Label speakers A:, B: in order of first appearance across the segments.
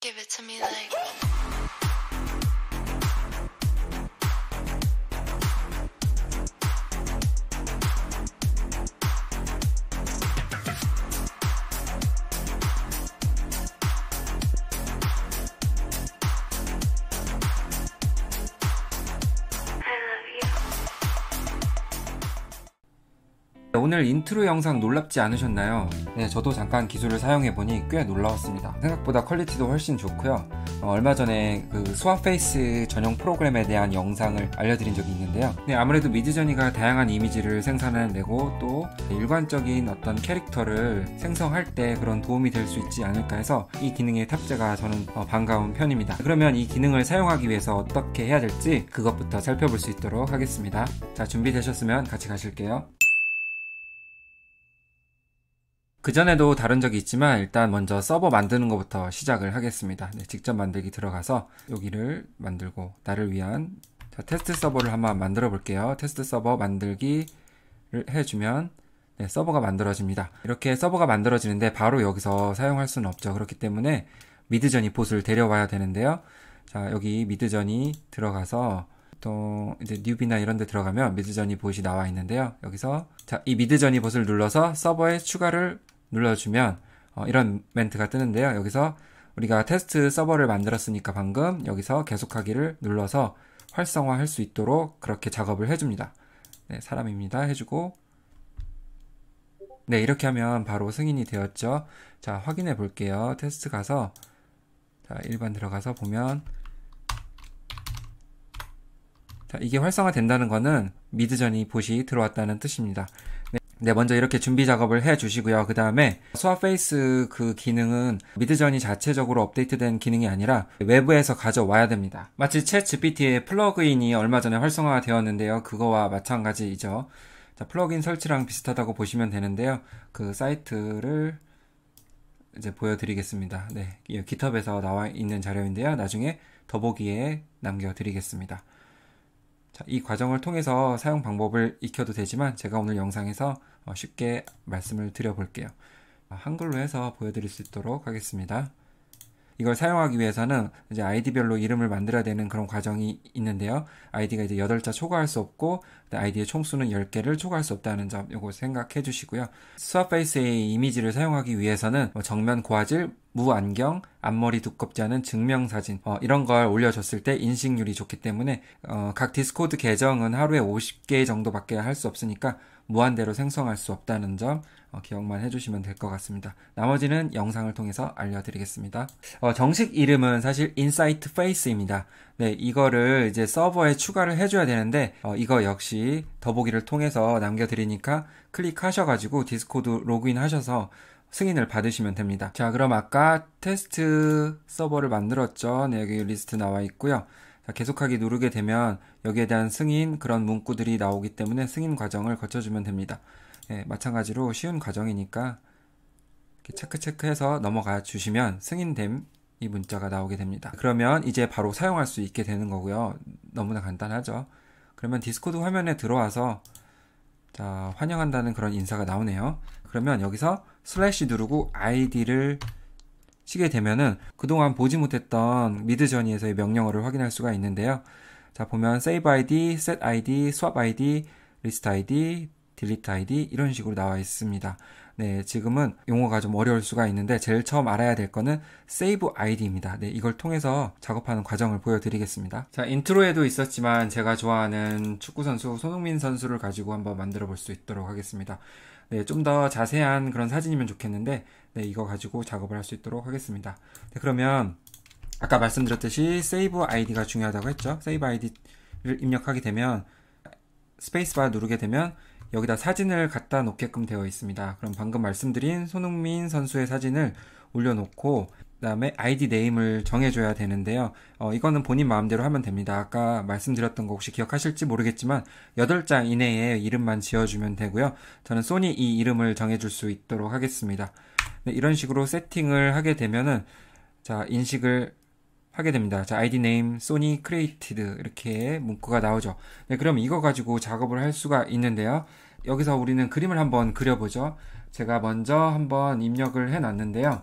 A: Give it to me like. 오늘 인트로 영상 놀랍지 않으셨나요? 네, 저도 잠깐 기술을 사용해보니 꽤 놀라웠습니다. 생각보다 퀄리티도 훨씬 좋고요. 어, 얼마 전에 그 스와페이스 전용 프로그램에 대한 영상을 알려드린 적이 있는데요. 네, 아무래도 미드저니가 다양한 이미지를 생산해내고 또 일관적인 어떤 캐릭터를 생성할 때 그런 도움이 될 수 있지 않을까 해서 이 기능의 탑재가 저는 어, 반가운 편입니다. 그러면 이 기능을 사용하기 위해서 어떻게 해야 될지 그것부터 살펴볼 수 있도록 하겠습니다. 자, 준비되셨으면 같이 가실게요. 그전에도 다룬 적이 있지만 일단 먼저 서버 만드는 것부터 시작을 하겠습니다. 네, 직접 만들기 들어가서 여기를 만들고 나를 위한 자, 테스트 서버를 한번 만들어 볼게요. 테스트 서버 만들기를 해주면 네, 서버가 만들어집니다. 이렇게 서버가 만들어지는데 바로 여기서 사용할 수는 없죠. 그렇기 때문에 미드저니 봇을 데려와야 되는데요. 자 여기 미드저니 들어가서 또 이제 뉴비나 이런 데 들어가면 미드저니 봇이 나와 있는데요. 여기서 자, 이 미드저니 봇을 눌러서 서버에 추가를 눌러주면 어, 이런 멘트가 뜨는데요. 여기서 우리가 테스트 서버를 만들었으니까 방금 여기서 계속하기를 눌러서 활성화할 수 있도록 그렇게 작업을 해줍니다. 네, 사람입니다 해주고 네, 이렇게 하면 바로 승인이 되었죠. 자, 확인해 볼게요. 테스트 가서 자, 일반 들어가서 보면 자, 이게 활성화된다는 거는 미드전이 보시 들어왔다는 뜻입니다. 네. 네, 먼저 이렇게 준비 작업을 해 주시고요. 그 다음에 스와페이스 그 기능은 미드전이 자체적으로 업데이트된 기능이 아니라 외부에서 가져와야 됩니다. 마치 챗 GPT의 플러그인이 얼마 전에 활성화 되었는데요. 그거와 마찬가지이죠. 자, 플러그인 설치랑 비슷하다고 보시면 되는데요. 그 사이트를 이제 보여드리겠습니다. 네, g i 에서 나와 있는 자료인데요. 나중에 더보기에 남겨드리겠습니다. 자, 이 과정을 통해서 사용 방법을 익혀도 되지만 제가 오늘 영상에서 어, 쉽게 말씀을 드려볼게요. 아, 한글로 해서 보여드릴 수 있도록 하겠습니다. 이걸 사용하기 위해서는 이제 아이디별로 이름을 만들어야 되는 그런 과정이 있는데요. 아이디가 이제 8자 초과할 수 없고 그 아이디의 총수는 10개를 초과할 수 없다는 점 요거 생각해 주시고요. 스와페이스의 이미지를 사용하기 위해서는 뭐 정면 고화질 무안경, 앞머리 두껍지 않은 증명사진 어, 이런 걸 올려줬을 때 인식률이 좋기 때문에 어, 각 디스코드 계정은 하루에 50개 정도밖에 할 수 없으니까 무한대로 생성할 수 없다는 점 어, 기억만 해주시면 될 것 같습니다. 나머지는 영상을 통해서 알려드리겠습니다. 어, 정식 이름은 사실 인사이트 페이스입니다. 네, 이거를 이제 서버에 추가를 해줘야 되는데 어, 이거 역시 더보기를 통해서 남겨드리니까 클릭하셔가지고 디스코드 로그인 하셔서 승인을 받으시면 됩니다. 자, 그럼 아까 테스트 서버를 만들었죠. 네, 여기 리스트 나와 있고요. 자, 계속하기 누르게 되면 여기에 대한 승인 그런 문구들이 나오기 때문에 승인 과정을 거쳐주면 됩니다. 네, 마찬가지로 쉬운 과정이니까 체크 체크해서 넘어가 주시면 승인됨 이 문자가 나오게 됩니다. 그러면 이제 바로 사용할 수 있게 되는 거고요. 너무나 간단하죠. 그러면 디스코드 화면에 들어와서 자, 환영한다는 그런 인사가 나오네요. 그러면 여기서 슬래시 누르고 아이디를 치게 되면은 그동안 보지 못했던 미드 저니에서의 명령어를 확인할 수가 있는데요. 자, 보면 save id, set id, swap id, list id, delete id 이런 식으로 나와 있습니다. 네, 지금은 용어가 좀 어려울 수가 있는데 제일 처음 알아야 될 거는 save id입니다. 네, 이걸 통해서 작업하는 과정을 보여드리겠습니다. 자, 인트로에도 있었지만 제가 좋아하는 축구 선수 손흥민 선수를 가지고 한번 만들어 볼 수 있도록 하겠습니다. 네, 좀 더 자세한 그런 사진이면 좋겠는데 네, 이거 가지고 작업을 할 수 있도록 하겠습니다. 네, 그러면 아까 말씀드렸듯이 save id가 중요하다고 했죠. save id를 입력하게 되면 스페이스바 누르게 되면 여기다 사진을 갖다 놓게끔 되어 있습니다. 그럼 방금 말씀드린 손흥민 선수의 사진을 올려놓고 그다음에 아이디 네임을 정해줘야 되는데요. 어, 이거는 본인 마음대로 하면 됩니다. 아까 말씀드렸던 거 혹시 기억하실지 모르겠지만 8장 이내에 이름만 지어주면 되고요. 저는 소니 이 이름을 정해줄 수 있도록 하겠습니다. 네, 이런 식으로 세팅을 하게 되면은 자 인식을 하게 됩니다. 자, 아이디 네임 소니 크리에이티드 이렇게 문구가 나오죠. 네, 그럼 이거 가지고 작업을 할 수가 있는데요. 여기서 우리는 그림을 한번 그려보죠. 제가 먼저 한번 입력을 해놨는데요.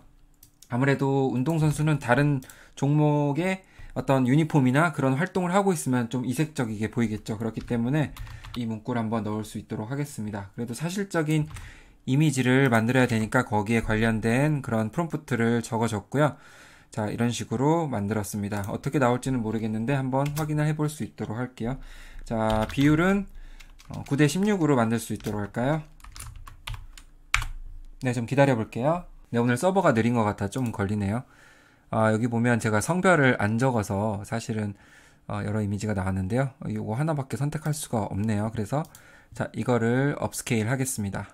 A: 아무래도 운동선수는 다른 종목의 어떤 유니폼이나 그런 활동을 하고 있으면 좀 이색적이게 보이겠죠. 그렇기 때문에 이 문구를 한번 넣을 수 있도록 하겠습니다. 그래도 사실적인 이미지를 만들어야 되니까 거기에 관련된 그런 프롬프트를 적어줬고요. 자 이런 식으로 만들었습니다 어떻게 나올지는 모르겠는데 한번 확인을 해볼 수 있도록 할게요 자 비율은 9대 어, 16으로 만들 수 있도록 할까요 네좀 기다려 볼게요 네 오늘 서버가 느린 것 같아 좀 걸리네요 아, 여기 보면 제가 성별을 안 적어서 사실은 어, 여러 이미지가 나왔는데요 어, 이거 하나밖에 선택할 수가 없네요 그래서 자 이거를 업스케일 하겠습니다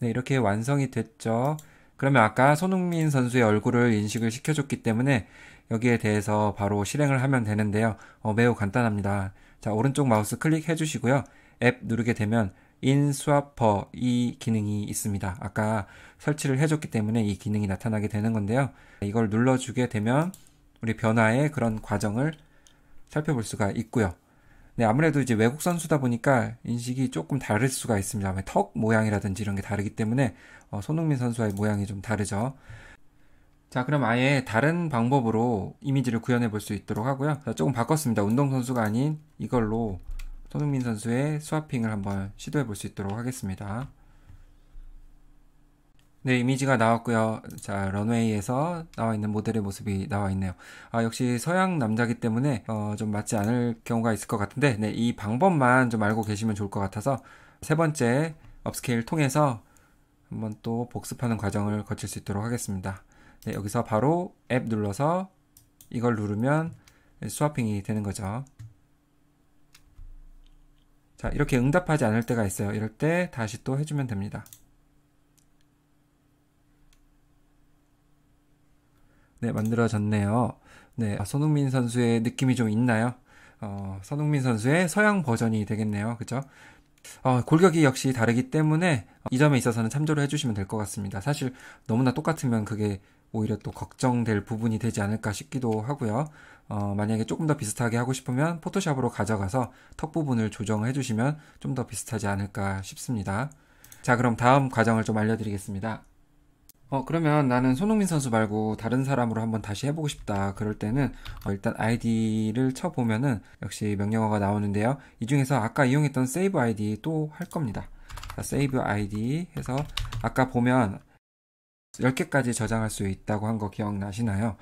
A: 네 이렇게 완성이 됐죠 그러면 아까 손흥민 선수의 얼굴을 인식을 시켜줬기 때문에 여기에 대해서 바로 실행을 하면 되는데요. 어, 매우 간단합니다. 자, 오른쪽 마우스 클릭해 주시고요. 앱 누르게 되면 인스와퍼 이 기능이 있습니다. 아까 설치를 해줬기 때문에 이 기능이 나타나게 되는 건데요. 이걸 눌러주게 되면 우리 변화의 그런 과정을 살펴볼 수가 있고요. 네, 아무래도 이제 외국 선수다 보니까 인식이 조금 다를 수가 있습니다. 턱 모양이라든지 이런 게 다르기 때문에 어, 손흥민 선수와의 모양이 좀 다르죠. 자, 그럼 아예 다른 방법으로 이미지를 구현해 볼 수 있도록 하고요. 자, 조금 바꿨습니다. 운동선수가 아닌 이걸로 손흥민 선수의 스와핑을 한번 시도해 볼 수 있도록 하겠습니다. 네, 이미지가 나왔고요. 자, 런웨이에서 나와 있는 모델의 모습이 나와 있네요. 아, 역시 서양 남자기 때문에 어, 좀 맞지 않을 경우가 있을 것 같은데, 네, 이 방법만 좀 알고 계시면 좋을 것 같아서 세 번째 업스케일 통해서 한번 또 복습하는 과정을 거칠 수 있도록 하겠습니다. 네, 여기서 바로 앱 눌러서 이걸 누르면 스와핑이 되는 거죠. 자, 이렇게 응답하지 않을 때가 있어요. 이럴 때 다시 또 해주면 됩니다. 네, 만들어졌네요. 네, 아, 손흥민 선수의 느낌이 좀 있나요? 어, 손흥민 선수의 서양 버전이 되겠네요. 그죠? 어, 골격이 역시 다르기 때문에 이 점에 있어서는 참조를 해주시면 될 것 같습니다. 사실 너무나 똑같으면 그게 오히려 또 걱정될 부분이 되지 않을까 싶기도 하고요. 어, 만약에 조금 더 비슷하게 하고 싶으면 포토샵으로 가져가서 턱 부분을 조정해 주시면 좀 더 비슷하지 않을까 싶습니다. 자, 그럼 다음 과정을 좀 알려드리겠습니다. 어, 그러면 나는 손흥민 선수 말고 다른 사람으로 한번 다시 해보고 싶다. 그럴 때는 어, 일단 아이디를 쳐보면은 역시 명령어가 나오는데요. 이 중에서 아까 이용했던 세이브 e id 또 할 겁니다. 자, save id 해서 아까 보면 10개까지 저장할 수 있다고 한 거 기억나시나요?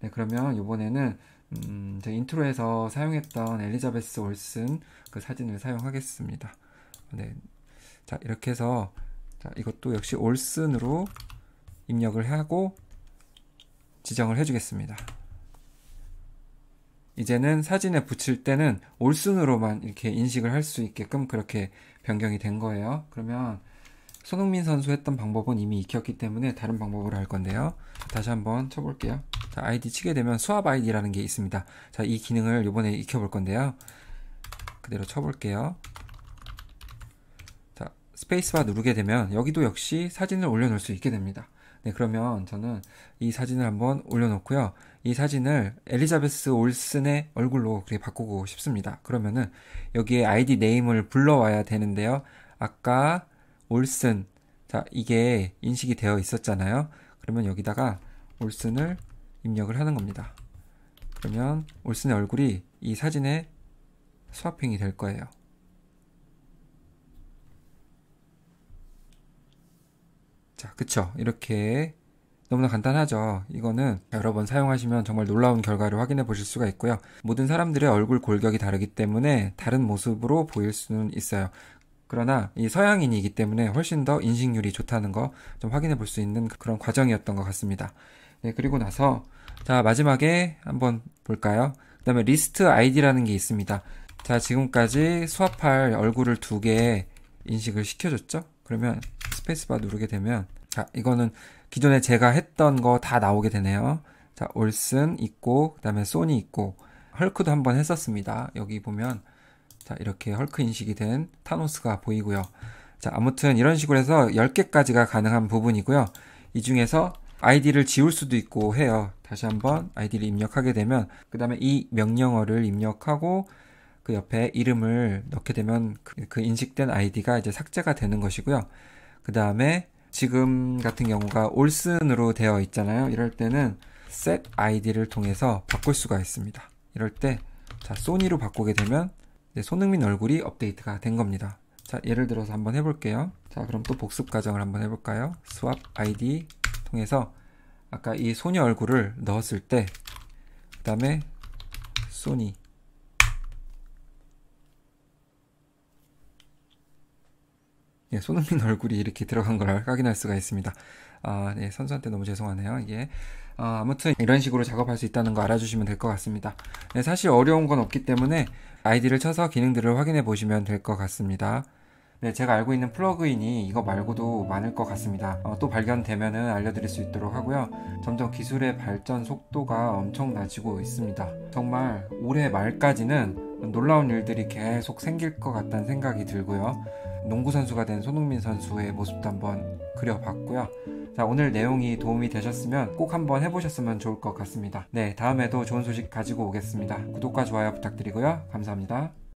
A: 네, 그러면 이번에는 음, 제 인트로에서 사용했던 엘리자베스 올슨 그 사진을 사용하겠습니다. 네. 자, 이렇게 해서 자, 이것도 역시 올슨으로 입력을 하고 지정을 해주겠습니다. 이제는 사진에 붙일 때는 올순으로만 이렇게 인식을 할 수 있게끔 그렇게 변경이 된 거예요. 그러면 손흥민 선수 했던 방법은 이미 익혔기 때문에 다른 방법으로 할 건데요. 다시 한번 쳐볼게요. 자, 아이디 치게 되면 수압 아이디라는 게 있습니다. 자, 이 기능을 이번에 익혀볼 건데요. 그대로 쳐볼게요. 자, 스페이스바 누르게 되면 여기도 역시 사진을 올려놓을 수 있게 됩니다. 네, 그러면 저는 이 사진을 한번 올려놓고요. 이 사진을 엘리자베스 올슨의 얼굴로 그렇 바꾸고 싶습니다. 그러면은 여기에 아이디 네임을 불러와야 되는데요. 아까 올슨, 자, 이게 인식이 되어 있었잖아요. 그러면 여기다가 올슨을 입력을 하는 겁니다. 그러면 올슨의 얼굴이 이 사진에 스와핑이 될 거예요. 자, 그쵸. 이렇게 너무나 간단하죠. 이거는 여러 번 사용하시면 정말 놀라운 결과를 확인해 보실 수가 있고요. 모든 사람들의 얼굴 골격이 다르기 때문에 다른 모습으로 보일 수는 있어요. 그러나 이 서양인이기 때문에 훨씬 더 인식률이 좋다는 거 좀 확인해 볼 수 있는 그런 과정이었던 것 같습니다. 네, 그리고 나서 자, 마지막에 한번 볼까요? 그 다음에 리스트 아이디라는 게 있습니다. 자, 지금까지 수합할 얼굴을 두 개 인식을 시켜줬죠? 그러면 스페이스바 누르게 되면 자 이거는 기존에 제가 했던 거 다 나오게 되네요. 자 올슨 있고 그다음에 소니 있고 헐크도 한번 했었습니다. 여기 보면 자 이렇게 헐크 인식이 된 타노스가 보이고요. 자 아무튼 이런 식으로 해서 10개까지가 가능한 부분이고요. 이 중에서 아이디를 지울 수도 있고 해요. 다시 한번 아이디를 입력하게 되면 그 다음에 이 명령어를 입력하고 그 옆에 이름을 넣게 되면 그, 그 인식된 아이디가 이제 삭제가 되는 것이고요. 그 다음에 지금 같은 경우가 올슨으로 되어 있잖아요. 이럴 때는 set id를 통해서 바꿀 수가 있습니다. 이럴 때 자, 소니로 바꾸게 되면 손흥민 얼굴이 업데이트가 된 겁니다. 자, 예를 들어서 한번 해볼게요. 자, 그럼 또 복습 과정을 한번 해볼까요? swap id 통해서 아까 이소니 얼굴을 넣었을 때 그 다음에 소니 예, 손흥민 얼굴이 이렇게 들어간 걸 확인할 수가 있습니다. 아, 네, 선수한테 너무 죄송하네요. 예. 아, 무튼 이런 식으로 작업할 수 있다는 거 알아주시면 될 것 같습니다. 네, 사실 어려운 건 없기 때문에 아이디를 쳐서 기능들을 확인해 보시면 될 것 같습니다. 네, 제가 알고 있는 플러그인이 이거 말고도 많을 것 같습니다. 어, 또 발견되면은 알려드릴 수 있도록 하고요. 점점 기술의 발전 속도가 엄청나지고 있습니다. 정말 올해 말까지는 놀라운 일들이 계속 생길 것 같다는 생각이 들고요. 농구 선수가 된 손흥민 선수의 모습도 한번 그려봤고요. 자, 오늘 내용이 도움이 되셨으면 꼭 한번 해보셨으면 좋을 것 같습니다. 네, 다음에도 좋은 소식 가지고 오겠습니다. 구독과 좋아요 부탁드리고요. 감사합니다.